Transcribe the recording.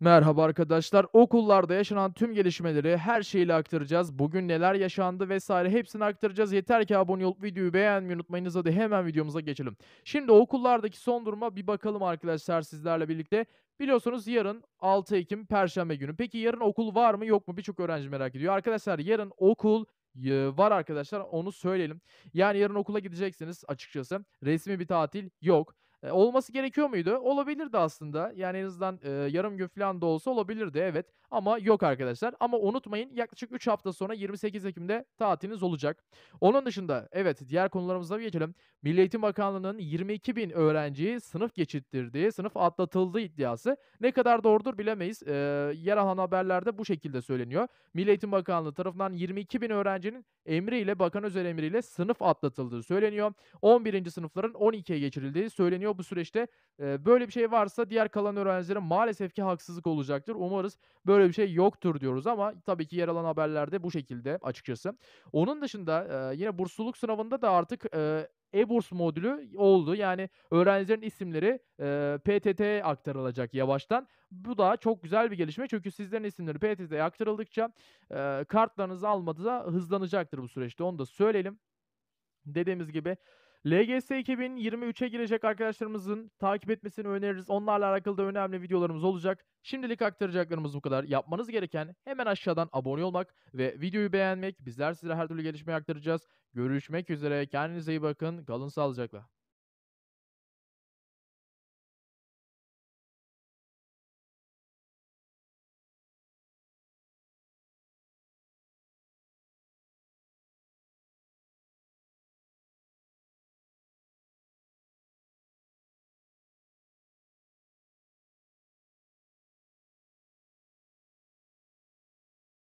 Merhaba arkadaşlar. Okullarda yaşanan tüm gelişmeleri her şeyle aktaracağız. Bugün neler yaşandı vesaire hepsini aktaracağız. Yeter ki abone olup videoyu beğenmeyi unutmayınız. Hadi hemen videomuza geçelim. Şimdi okullardaki son duruma bir bakalım arkadaşlar sizlerle birlikte. Biliyorsunuz yarın 6 Ekim Perşembe günü. Peki yarın okul var mı yok mu? Birçok öğrenci merak ediyor. Arkadaşlar yarın okul e, var arkadaşlar onu söyleyelim. Yani yarın okula gideceksiniz açıkçası. Resmi bir tatil yok olması gerekiyor muydu? Olabilirdi aslında. Yani en azından e, yarım gün falan da olsa olabilirdi evet. Ama yok arkadaşlar. Ama unutmayın yaklaşık 3 hafta sonra 28 Ekim'de tatiliniz olacak. Onun dışında evet diğer konularımıza geçelim. Milli Eğitim Bakanlığı'nın 22 bin öğrenciyi sınıf geçittirdiği, sınıf atlatıldığı iddiası ne kadar doğrudur bilemeyiz. E, yer alan haberlerde bu şekilde söyleniyor. Milli Eğitim Bakanlığı tarafından 22 bin öğrencinin emriyle, bakan özel emriyle sınıf atlatıldığı söyleniyor. 11. sınıfların 12'ye geçirildiği söyleniyor öğreniyor bu süreçte. E, böyle bir şey varsa diğer kalan öğrencilere maalesef ki haksızlık olacaktır. Umarız böyle bir şey yoktur diyoruz ama tabii ki yer alan haberlerde bu şekilde açıkçası. Onun dışında e, yine bursluluk sınavında da artık e, e-burs modülü oldu. Yani öğrencilerin isimleri e, PTT'ye aktarılacak yavaştan. Bu da çok güzel bir gelişme çünkü sizlerin isimleri PTT'ye aktarıldıkça e, kartlarınızı almadığı da hızlanacaktır bu süreçte. Onu da söyleyelim. Dediğimiz gibi LGS 2023'e girecek arkadaşlarımızın takip etmesini öneririz. Onlarla alakalı da önemli videolarımız olacak. Şimdilik aktaracaklarımız bu kadar. Yapmanız gereken hemen aşağıdan abone olmak ve videoyu beğenmek. Bizler size her türlü gelişmeyi aktaracağız. Görüşmek üzere. Kendinize iyi bakın. Kalın sağlıcakla.